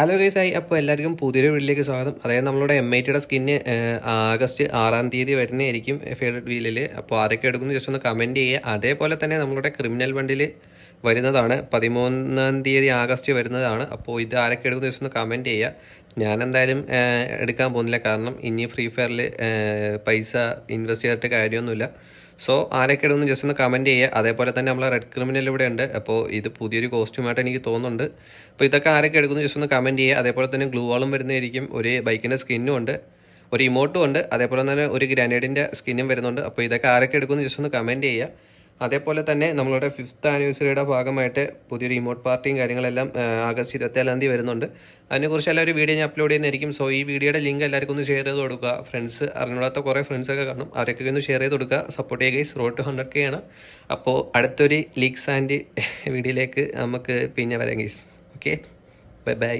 hello guys ആയി അപ്പോൾ എല്ലാവർക്കും പുതിയൊരു വീട്ടിലേക്ക് സ്വാഗതം അതായത് നമ്മളുടെ എം ഐ ടിയുടെ സ്കിന്ന് ആഗസ്റ്റ് ആറാം തീയതി വരുന്നതായിരിക്കും ഫേവറേറ്റ് വീലിൽ അപ്പോൾ ആരൊക്കെ എടുക്കുന്നു ജസ്റ്റ് ഒന്ന് കമൻറ്റ് ചെയ്യുക അതേപോലെ തന്നെ നമ്മളുടെ ക്രിമിനൽ വണ്ടിയിൽ വരുന്നതാണ് പതിമൂന്നാം തീയതി ആഗസ്റ്റ് വരുന്നതാണ് അപ്പോൾ ഇത് ആരൊക്കെ എടുക്കുന്നു ജസ്റ്റ് ഒന്ന് കമൻറ്റ് ചെയ്യുക ഞാൻ എന്തായാലും എടുക്കാൻ പോകുന്നില്ല കാരണം ഇനി ഫ്രീ ഫയറിൽ പൈസ ഇൻവെസ്റ്റ് ചെയ്തിട്ട് കാര്യമൊന്നുമില്ല സോ ആരൊക്കെയാണ് ഒന്ന് ജസ്റ്റ് ഒന്ന് കമൻറ്റ് ചെയ്യുക അതേപോലെ തന്നെ നമ്മൾ റെഡ് ക്രിമിനൽ ഇവിടെ ഉണ്ട് അപ്പോൾ ഇത് പുതിയൊരു കോസ്റ്റ്യൂമായിട്ട് എനിക്ക് തോന്നുന്നുണ്ട് അപ്പോൾ ഇതൊക്കെ ആരൊക്കെ എടുക്കുന്നു ജസ്റ്റ് ഒന്ന് കമൻറ്റ് ചെയ്യുക അതേപോലെ തന്നെ ഗ്ലൂവാളും വരുന്നതായിരിക്കും ഒരു ബൈക്കിൻ്റെ സ്കിന്നും ഉണ്ട് ഒരു ഇമോട്ടും ഉണ്ട് അതേപോലെ തന്നെ ഒരു ഗ്രാനേഡിൻ്റെ സ്കിന്നും വരുന്നുണ്ട് അപ്പോൾ ഇതൊക്കെ ആരൊക്കെ എടുക്കുന്നു ജസ്റ്റ് ഒന്ന് കമൻറ്റ് ചെയ്യുക അതേപോലെ തന്നെ നമ്മളുടെ ഫിഫ്ത്ത് ആനിവേഴ്സറിയുടെ ഭാഗമായിട്ട് പുതിയൊരു ഇമോട്ട് പാർട്ടിയും കാര്യങ്ങളെല്ലാം ആഗസ്റ്റ് ഇരുപത്തേഴാം തീയതി വരുന്നുണ്ട് അതിനെക്കുറിച്ച് എല്ലാവരും ഒരു വീഡിയോ ഞാൻ അപ്ലോഡ് ചെയ്യുന്നതായിരിക്കും സോ ഈ വീഡിയോയുടെ ലിങ്ക് എല്ലാവർക്കും ഒന്ന് ഷെയർ ചെയ്ത് കൊടുക്കുക ഫ്രണ്ട്സ് അറിഞ്ഞൂടാത്ത കുറേ ഫ്രണ്ട്സൊക്കെ കാണും അവരൊക്കെ ഒന്ന് ഷെയർ ചെയ്ത് കൊടുക്കുക സപ്പോർട്ട് ചെയ്യുക guys road to hundred K ആണ് അപ്പോൾ അടുത്തൊരു ലീഗ്സ് ആൻഡ് വീഡിയോയിലേക്ക് നമുക്ക് പിന്നെ വരാം ഗൈസ് ഓക്കെ ബൈ ബൈ